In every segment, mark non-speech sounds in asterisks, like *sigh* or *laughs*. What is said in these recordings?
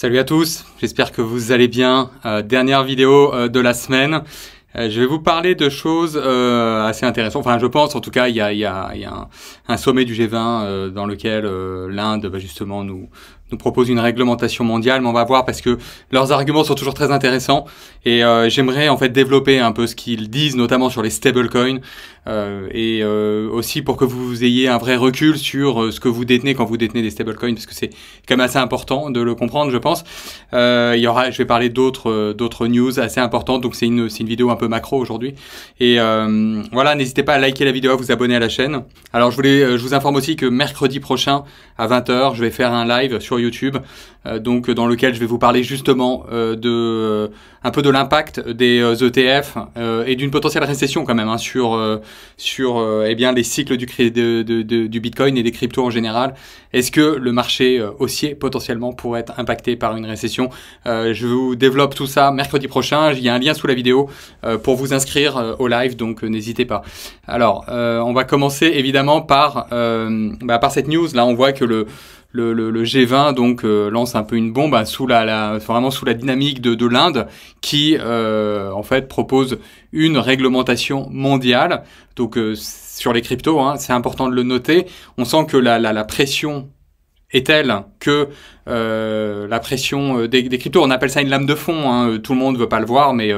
Salut à tous, j'espère que vous allez bien. Euh, dernière vidéo euh, de la semaine. Euh, je vais vous parler de choses assez intéressantes. Enfin, je pense, en tout cas, il y a, un, sommet du G20 dans lequel l'Inde, va bah, justement, nous, nous propose une réglementation mondiale, mais on va voir parce que leurs arguments sont toujours très intéressants et euh, j'aimerais en fait développer un peu ce qu'ils disent, notamment sur les stablecoins euh, et euh, aussi pour que vous ayez un vrai recul sur euh, ce que vous détenez quand vous détenez des stablecoins, parce que c'est quand même assez important de le comprendre, je pense. il y aura, je vais parler d'autres d'autres news assez importantes, donc c'est une c'est une vidéo un peu macro aujourd'hui et voilà, n'hésitez pas à liker la vidéo, à vous abonner à la chaîne. Alors je voulais, je vous informe aussi que mercredi prochain à 20h, je vais faire un live sur YouTube, euh, donc euh, dans lequel je vais vous parler justement euh, de un peu de l'impact des ETF e et d'une potentielle récession quand même hein, sur sur eh bien les cycles du, du Bitcoin et des cryptos en général. Est-ce que le marché haussier potentiellement pourrait être impacté par une récession Je vous développe tout ça mercredi prochain. Il y a un lien sous la vidéo pour vous inscrire au live, donc n'hésitez pas. Alors, on va commencer évidemment par, bah, par cette news. Là, on voit que le, le, G20 donc euh, lance un peu une bombe bah, sous la, vraiment sous la dynamique de, de l'Inde qui euh, en fait propose une réglementation mondiale donc euh, sur les cryptos hein, c'est important de le noter on sent que la, la, pression est telle que la pression des, cryptos, on appelle ça une lame de fond, hein, tout le monde ne veut pas le voir, mais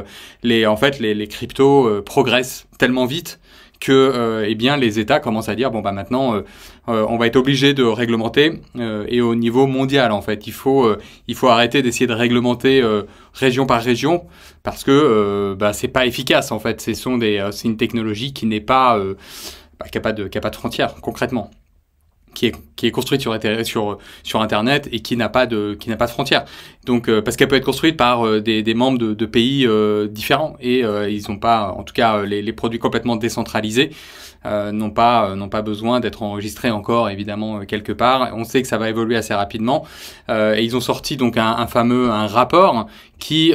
en fait les cryptos progressent tellement vite que euh, eh bien les États commencent à dire bon bah maintenant euh, euh, on va être obligé de réglementer et au niveau mondial en fait il faut il faut arrêter d'essayer de réglementer région par région parce que bah, c'est pas efficace en fait c'est sont des c'est une technologie qui n'est pas capable bah, de qui de frontières concrètement qui est, construite sur, sur, sur Internet et qui n'a pas de, qui n'a pas de frontières. Donc, euh, parce qu'elle peut être construite par euh, des, membres de, pays euh, différents et ils n'ont pas, en tout cas, les, produits complètement décentralisés n'ont pas, n'ont pas besoin d'être enregistrés encore, évidemment, quelque part. On sait que ça va évoluer assez rapidement et ils ont sorti donc un, fameux un rapport qui,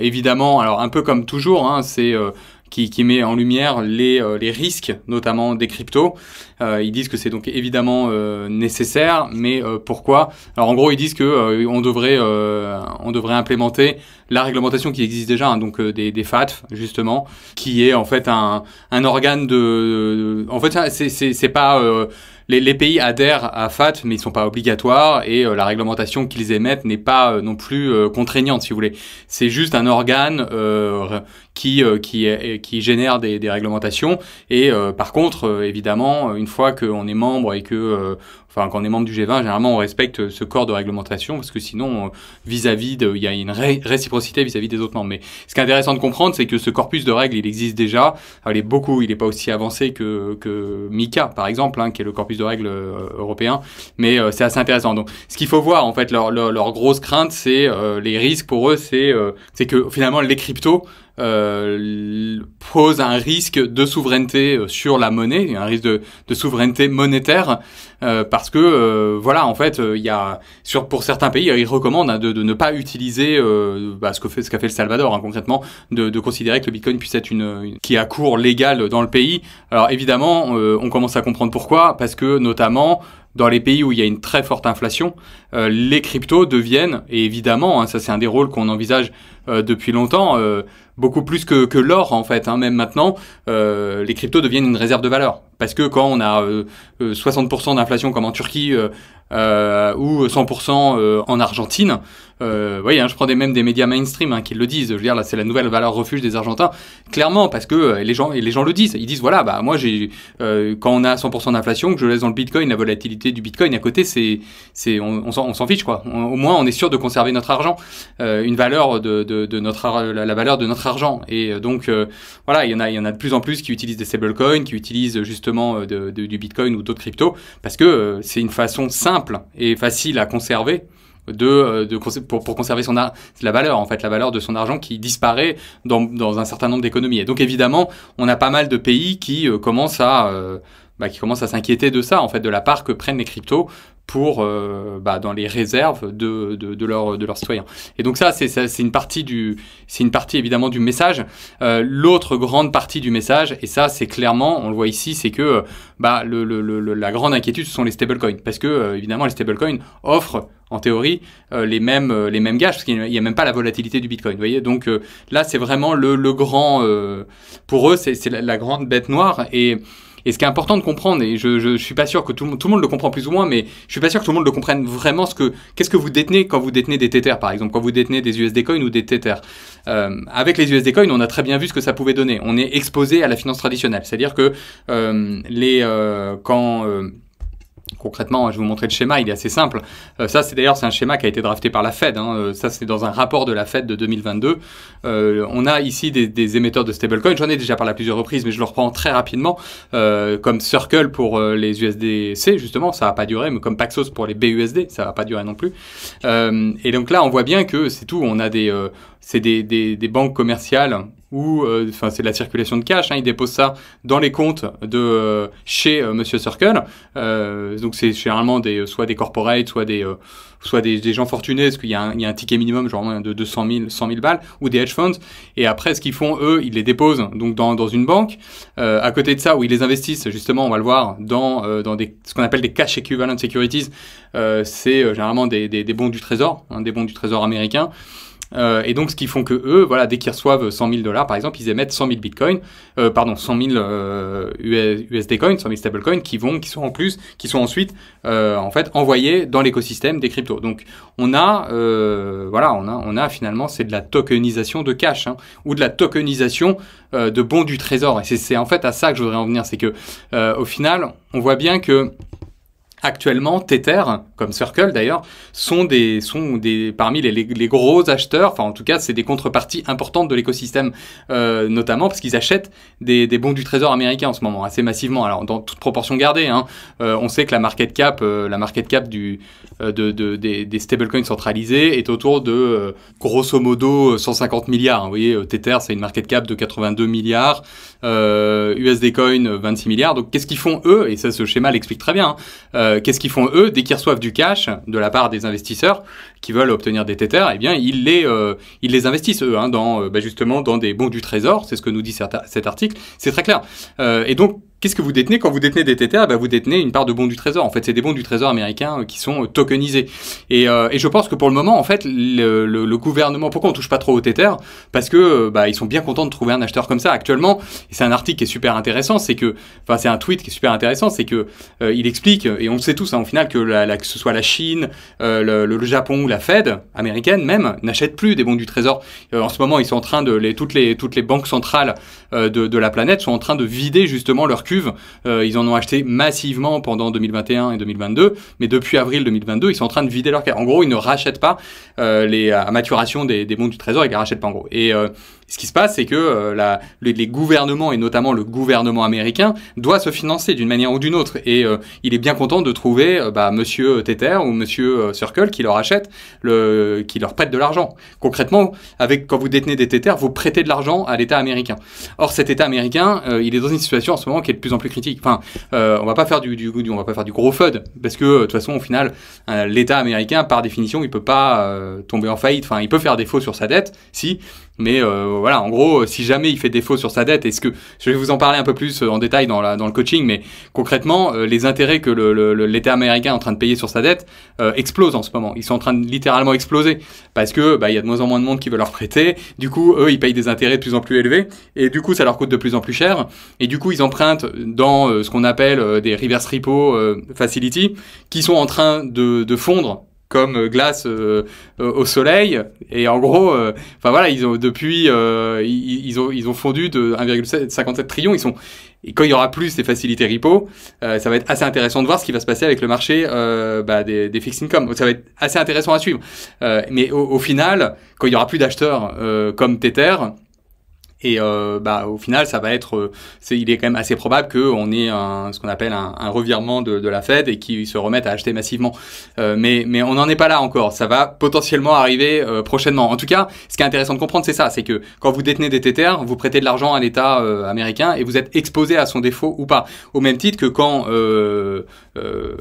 évidemment, alors un peu comme toujours, hein, c'est qui, met en lumière les, euh, les risques, notamment des cryptos. Euh, ils disent que c'est donc évidemment euh, nécessaire, mais pourquoi Alors en gros, ils disent que on devrait on devrait implémenter la réglementation qui existe déjà, hein, donc des, des FATF justement, qui est en fait un, un organe de, en fait c'est c'est pas les, les, pays adhèrent à FAT, mais ils sont pas obligatoires et euh, la réglementation qu'ils émettent n'est pas euh, non plus euh, contraignante, si vous voulez. C'est juste un organe qui, qui, qui génère des, des réglementations. Et par contre, évidemment, une fois qu'on est membre et que enfin quand on est membre du G20, généralement on respecte ce corps de réglementation parce que sinon euh, vis-à-vis il y a une réciprocité vis-à-vis des autres membres. Mais ce qui est intéressant de comprendre, c'est que ce corpus de règles, il existe déjà. Alors, euh, il est beaucoup, il n'est pas aussi avancé que que MICA par exemple, hein, qui est le corpus de règles euh, européen, mais c'est assez intéressant. Donc ce qu'il faut voir en fait, leur, leur, grosse crainte, c'est les risques pour eux, c'est c'est que finalement les cryptos euh, pose un risque de souveraineté euh, sur la monnaie, un risque de, souveraineté monétaire, euh, parce que voilà, en fait, il y a pour certains pays, ils recommandent hein, de, ne pas utiliser bah, ce que ce qu'a fait le Salvador hein, concrètement, de, considérer que le Bitcoin puisse être une, une qui a cours légal dans le pays. Alors évidemment, on commence à comprendre pourquoi, parce que notamment dans les pays où il y a une très forte inflation, euh, les cryptos deviennent, et évidemment, hein, ça c'est un des rôles qu'on envisage euh, depuis longtemps, euh, beaucoup plus que, l'or en fait, hein, même maintenant, les cryptos deviennent une réserve de valeur. Parce que quand on a 60% euh, euh, d'inflation comme en Turquie euh, euh ou 100% en Argentine, euh, voyez, hein, je prends des, même des médias mainstream hein, qui le disent. Je veux dire, là, c'est la nouvelle valeur refuge des Argentins, clairement, parce que les gens et les gens le disent. Ils disent voilà, bah moi, j'ai quand on a 100% d'inflation, que je laisse dans le Bitcoin, la volatilité du Bitcoin à côté, c'est c'est on, s'en fiche quoi. au moins, on est sûr de conserver notre argent, une valeur de, de, de notre la, valeur de notre argent. Et donc voilà, il y en a il y en a de plus en plus qui utilisent des stablecoins, qui utilisent juste euh, de, du Bitcoin ou d'autres cryptos, parce que euh, c'est une façon simple et facile à conserver. De, euh, de, pour, conserver son la valeur en fait la valeur de son argent qui disparaît dans, un certain nombre d'économies et donc évidemment on a pas mal de pays qui commencent à bah, qui commencent à s'inquiéter de ça en fait de la part que prennent les cryptos pour euh, bah, dans les réserves de, de, de, leur, de leurs citoyens. Et donc ça, c'est c'est une partie du, c'est une partie évidemment du message. Euh, l'autre grande partie du message, et ça c'est clairement, on le voit ici, c'est que euh, bah, le, le, la grande inquiétude, ce sont les stablecoins, parce que évidemment les stablecoins offrent en théorie les mêmes les mêmes gages, parce qu'il n'y a même pas la volatilité du Bitcoin. Vous voyez, donc là c'est vraiment le, grand, pour eux c'est la, la, grande bête noire et et ce qui est important de comprendre, et je, je, suis pas sûr que tout le, monde, le monde comprend plus ou moins, mais je suis pas sûr que tout le monde le comprenne vraiment, ce que qu'est-ce que vous détenez quand vous détenez des Tether, par exemple, quand vous détenez des USD Coin ou des Tether. Euh, avec les USD Coin, on a très bien vu ce que ça pouvait donner. On est exposé à la finance traditionnelle, c'est-à-dire que euh, les euh, quand Concrètement, je vais vous montrer le schéma, il est assez simple. Euh, ça, c'est d'ailleurs c'est un schéma qui a été drafté par la Fed. Hein. Euh, ça, c'est dans un rapport de la Fed de 2022. Euh, on a ici des, des émetteurs de stablecoins. J'en ai déjà parlé à plusieurs reprises, mais je le reprends très rapidement. comme Circle pour les USDC, justement, ça va pas duré mais comme Paxos pour les BUSD, ça va pas durer non plus. et donc là, on voit bien que c'est tout. On a des, c'est des, des, des banques commerciales ou euh, enfin c'est de la circulation de cash, hein, il dépose ça dans les comptes de euh, chez euh, Monsieur Circle. donc c'est généralement des soit des corporates, soit des soit des, des, gens fortunés, parce qu'il y, y, a un ticket minimum genre de 200 000 100 000 balles ou des hedge funds. Et après ce qu'ils font eux, ils les déposent donc dans, dans une banque. à côté de ça, où ils les investissent justement, on va le voir dans dans des ce qu'on appelle des cash equivalent securities. c'est généralement des, des, des, bons du trésor, hein, des bons du trésor américain. Euh, et donc, ce qui font que eux, voilà, dès qu'ils reçoivent 100 000 dollars, par exemple, ils émettent 100 000 bitcoin, pardon, 100 000 USD coins, 100 000 stablecoins, qui vont, qui sont en plus, qui sont ensuite, euh, en fait, envoyés dans l'écosystème des cryptos. Donc, on a, euh, voilà, on on a finalement, c'est de la tokenisation de cash hein, ou de la tokenisation de bons du trésor. Et c'est en fait à ça que je voudrais en venir, c'est que, au final, on voit bien que Actuellement, Tether, comme Circle d'ailleurs, sont des sont des parmi les, les, gros acheteurs. Enfin, en tout cas, c'est des contreparties importantes de l'écosystème, euh, notamment parce qu'ils achètent des, des bons du Trésor américain en ce moment assez massivement. Alors, dans toute proportion gardée, hein, euh, on sait que la market cap, euh, la market cap du de, de, des, des stablecoins centralisés est autour de grosso modo 150 milliards. Vous voyez, Tether, c'est une market cap de 82 milliards, USD Coin 26 milliards. Donc, qu'est-ce qu'ils font eux Et ça, ce schéma l'explique très bien. Hein. Euh, qu'est-ce qu'ils font eux dès qu'ils reçoivent du cash de la part des investisseurs qui veulent obtenir des tétères Eh bien, ils les, euh, ils les investissent eux, hein, dans, euh, bah, justement dans des bons du trésor. C'est ce que nous dit cet article. C'est très clair. et donc Qu'est-ce que vous détenez quand vous détenez des TTA bah Vous détenez une part de bons du trésor. En fait, c'est des bons du trésor américains euh, qui sont euh, tokenisés. Euh, et, je pense que pour le moment, en fait, le, gouvernement, pourquoi on touche pas trop aux Tether Parce que bah, ils sont bien contents de trouver un acheteur comme ça actuellement. c'est un article qui est super intéressant. C'est que, enfin, c'est un tweet qui est super intéressant. C'est que il explique, et on le sait tous, hein, au final, que, la, que ce soit la Chine, le, Japon ou la Fed américaine même n'achètent plus des bons du trésor. en ce moment, ils sont en train de les, toutes les toutes les banques centrales de, de la planète sont en train de vider justement leur euh, ils en ont acheté massivement pendant 2021 et 2022, mais depuis avril 2022, ils sont en train de vider leur En gros, ils ne rachètent pas euh, les à maturation des, bons du trésor, ils ne les rachètent pas en gros. Euh, ce qui se passe, c'est que euh, les, gouvernements, et notamment le gouvernement américain, doit se financer d'une manière ou d'une autre. Et euh, il est bien content de trouver euh, bah, Monsieur Tether ou Monsieur Circle qui leur achète, le, qui leur prête de l'argent. Concrètement, avec, quand vous détenez des Tether, vous prêtez de l'argent à l'État américain. Or, cet État américain, il est dans une situation en ce moment qui est de plus en plus critique. Enfin, on va pas faire du, on va pas faire du gros FUD, parce que de toute façon, au final, l'État américain, par définition, il peut pas tomber en faillite. Enfin, il peut faire défaut sur sa dette, si, mais euh, voilà, en gros, euh, si jamais il fait défaut sur sa dette, est-ce que je vais vous en parler un peu plus euh, en détail dans, la, dans le coaching, mais concrètement, euh, les intérêts que l'État américain est en train de payer sur sa dette euh, explosent en ce moment. Ils sont en train de littéralement exploser parce que bah, il y a de moins en moins de monde qui veut leur prêter. Du coup, eux, ils payent des intérêts de plus en plus élevés et du coup, ça leur coûte de plus en plus cher. Et du coup, ils empruntent dans ce qu'on appelle des reverse repo facility qui sont en train de, de fondre comme euh, glace euh, euh, au soleil. Et en gros, enfin voilà, ils ont depuis, ils, ont ils ont fondu de 1,57 trillion. Ils sont et quand il y aura plus des facilités repo, ça va être assez intéressant de voir ce qui va se passer avec le marché bah, des, des fixed income. Ça va être assez intéressant à suivre. mais au, au, final, quand il y aura plus d'acheteurs comme Tether, et euh, bah, au final, ça va être, euh, il est quand même assez probable qu'on ait un, ce qu'on appelle un, un revirement de, de, la Fed et qu'ils se remettent à acheter massivement. Euh, mais, mais on n'en est pas là encore. Ça va potentiellement arriver euh, prochainement. En tout cas, ce qui est intéressant de comprendre, c'est ça, c'est que quand vous détenez des TTR, vous prêtez de l'argent à l'État euh, américain et vous êtes exposé à son défaut ou pas. Au même titre que quand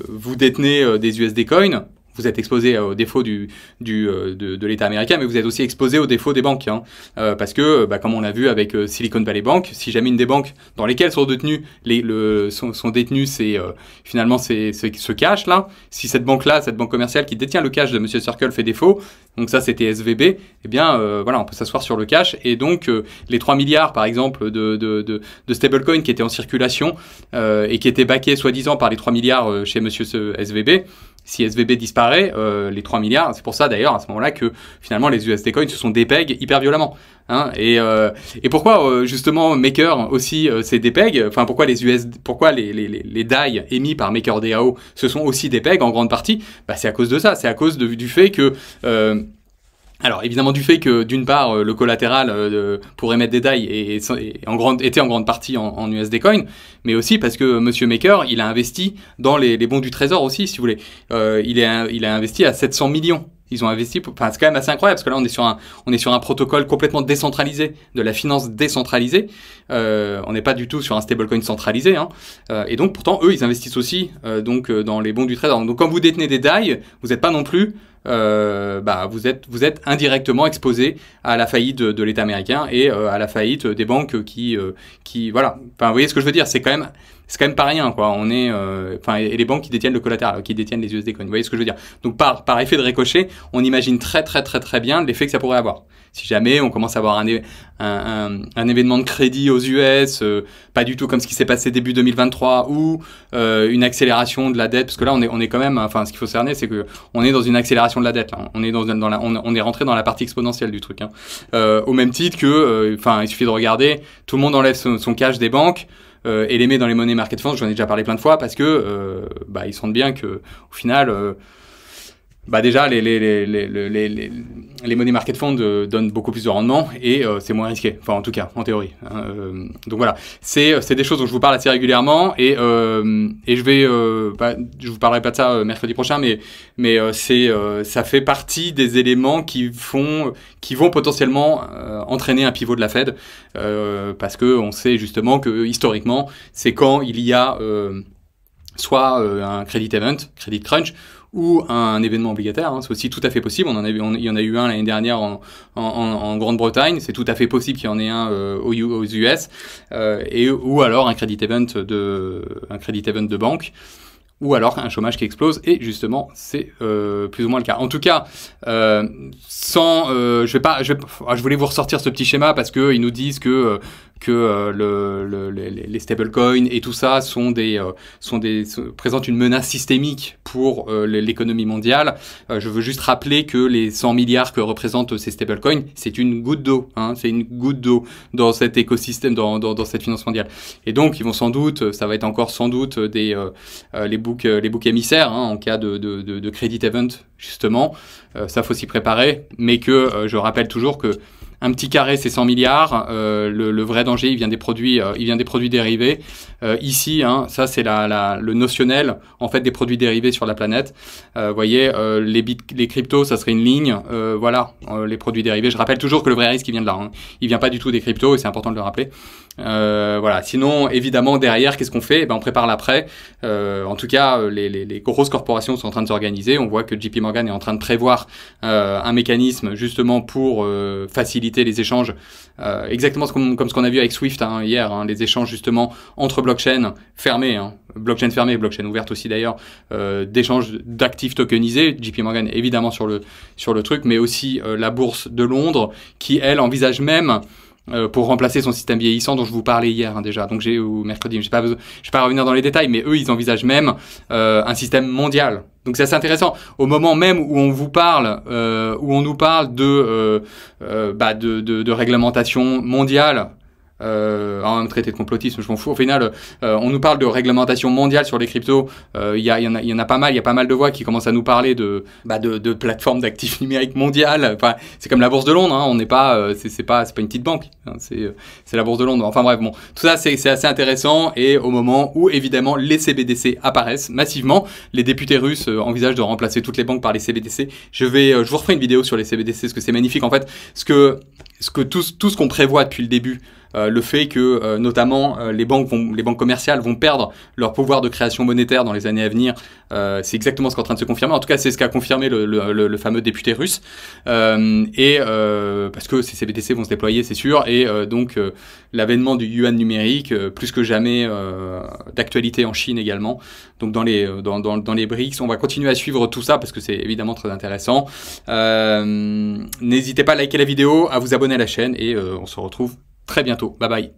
vous détenez des USD coins, vous êtes exposé euh, aux défauts du, du, euh, de, l'État américain, mais vous êtes aussi exposé aux défauts des banques. Hein. Euh, parce que, bah, comme on l'a vu avec Silicon Valley Bank, si jamais une des banques dans lesquelles sont détenus, les, le, sont, sont détenus c'est finalement c'est ce cash là, si cette banque-là, cette banque commerciale qui détient le cash de Monsieur Circle fait défaut, donc ça c'était SVB, eh bien voilà, on peut s'asseoir sur le cash et donc les 3 milliards par exemple de, de, stablecoin qui étaient en circulation et qui étaient baqués soi-disant par les 3 milliards chez Monsieur SVB, si SVB disparaît, euh, les 3 milliards, c'est pour ça d'ailleurs à ce moment-là que finalement les USD coins se sont dépeg hyper violemment. Hein. Euh, et, pourquoi euh, justement Maker aussi s'est dépeg Enfin pourquoi les US, pourquoi les, les, DAI émis par MakerDAO se sont aussi dépeg en grande partie bah, C'est à cause de ça, c'est à cause du fait que alors évidemment du fait que d'une part euh, le collatéral pourrait euh, pour émettre des DAI et, était en grande partie en, en, USD Coin, mais aussi parce que Monsieur Maker il a investi dans les, bons du Trésor aussi si vous voulez. Euh, il, est, il a investi à 700 millions ils ont investi. Pour... c'est quand même assez incroyable parce que là, on est sur un, on est sur un protocole complètement décentralisé, de la finance décentralisée. on n'est pas du tout sur un stablecoin centralisé. Hein. et donc, pourtant, eux, ils investissent aussi donc dans les bons du trésor. Donc, quand vous détenez des DAI, vous n'êtes pas non plus euh, bah, vous, êtes, vous êtes indirectement exposé à la faillite de, l'État américain et euh, à la faillite des banques qui, euh, qui voilà. vous voyez ce que je veux dire, c'est quand même c'est quand même pas rien, quoi. On est, euh, enfin, et les banques qui détiennent le collatéral, qui détiennent les USDC. Vous voyez ce que je veux dire Donc par par effet de ricochet, on imagine très très très très bien l'effet que ça pourrait avoir. Si jamais on commence à avoir un, un, un, événement de crédit aux US, euh, pas du tout comme ce qui s'est passé début 2023, ou euh, une accélération de la dette, parce que là on est on est quand même, enfin, ce qu'il faut cerner, c'est que on est dans une accélération de la dette. On est dans, dans la, on, est rentré dans la partie exponentielle du truc. Hein. au même titre que, enfin, il suffit de regarder, tout le monde enlève son, son cash des banques. Euh, et les met dans les monnaies market funds. J'en ai déjà parlé plein de fois parce que euh, bah, ils sentent bien que au final euh, bah déjà, les, les, les, les, les, les monnaies market funds euh, donnent beaucoup plus de rendement et euh, c'est moins risqué, enfin en tout cas, en théorie. Hein, euh, donc voilà, c'est des choses dont je vous parle assez régulièrement et, et je vais, bah, je vous parlerai pas de ça mercredi prochain, mais, mais c'est ça fait partie des éléments qui, font, qui vont potentiellement entraîner un pivot de la Fed parce que on sait justement que historiquement, c'est quand il y a soit un credit event, credit crunch, ou un événement obligataire. Hein, c'est aussi tout à fait possible. On en il y en a eu un l'année dernière en, en, en Grande-Bretagne. C'est tout à fait possible qu'il y en ait un euh, aux, US. Euh, et, ou alors un credit event de, un credit event de banque ou alors un chômage qui explose, et justement, c'est euh, plus ou moins le cas. En tout cas, euh, sans, euh, je vais pas, je, ah, je, voulais vous ressortir ce petit schéma parce que ils nous disent que euh, que euh, le, les, stablecoins et tout ça sont des, euh, sont des, présentent une menace systémique pour euh, l'économie mondiale. je veux juste rappeler que les 100 milliards que représentent ces stablecoins, c'est une goutte d'eau. Hein. c'est une goutte d'eau dans cet écosystème, dans, cette finance mondiale. Et donc, ils vont sans doute, ça va être encore sans doute des, les boucs les boucs émissaires hein, en cas de, de, de, de, credit event, justement. ça, faut s'y préparer. Mais que je rappelle toujours que un petit carré, c'est 100 milliards. Euh, le, vrai danger, il vient des produits, euh, il vient des produits dérivés. Euh, ici, hein, ça, c'est le notionnel en fait des produits dérivés sur la planète. Vous voyez, les, cryptos, ça serait une ligne. voilà, les produits dérivés. Je rappelle toujours que le vrai risque, il vient de là. Hein. Il vient pas du tout des cryptos, et c'est important de le rappeler. voilà. Sinon, évidemment, derrière, qu'est-ce qu'on fait ben, on prépare l'après. en tout cas, les, grosses corporations sont en train de s'organiser. On voit que JP Morgan est en train de prévoir un mécanisme justement pour faciliter les échanges, euh, exactement comme ce qu'on a vu avec Swift hein, hier, hein, les échanges justement entre blockchain fermés, blockchain fermée, blockchain ouverte aussi d'ailleurs, euh, d'échanges d'actifs tokenisés, JP Morgan évidemment sur le, sur le truc, mais aussi euh, la bourse de Londres qui, elle, envisage même euh, pour remplacer son système vieillissant dont je vous parlais hier hein, déjà, donc j'ai ou mercredi, je ne vais pas revenir dans les détails, mais eux ils envisagent même euh, un système mondial. Donc c'est assez intéressant. Au moment même où on vous parle, euh, où on nous parle de, euh, bah, de, de, de réglementation mondiale euh, ah, un traité de complotisme, je m'en fous. Au final, euh, on nous parle de réglementation mondiale sur les cryptos. Euh, il y, en a, y en a pas mal, il y a pas mal de voix qui commencent à nous parler de, bah, de, de plateformes d'actifs *laughs* numériques mondiales. Enfin, c'est comme la bourse de Londres. Hein. On n'est pas, euh, c'est pas, pas une petite banque. Hein. C'est, la bourse de Londres. Enfin bref, bon, tout ça c'est, assez intéressant. Et au moment où évidemment les CBDC apparaissent massivement, les députés russes envisagent de remplacer toutes les banques par les CBDC. Je vais, je vous referai une vidéo sur les CBDC, parce que c'est magnifique en fait, ce que ce que tout, tout ce qu'on prévoit depuis le début, euh, le fait que euh, notamment euh, les, banques les banques commerciales vont perdre leur pouvoir de création monétaire dans les années à venir, c'est exactement ce qui est en train de se confirmer. En tout cas, c'est ce qu'a confirmé le, le, le, fameux député russe. et parce que ces CBTC vont se déployer, c'est sûr. Et donc l'avènement du yuan numérique, plus que jamais d'actualité en Chine également. Donc dans les, dans, dans, dans, les BRICS, on va continuer à suivre tout ça parce que c'est évidemment très intéressant. N'hésitez pas à liker la vidéo, à vous abonner à la chaîne et euh, on se retrouve très bientôt. Bye bye.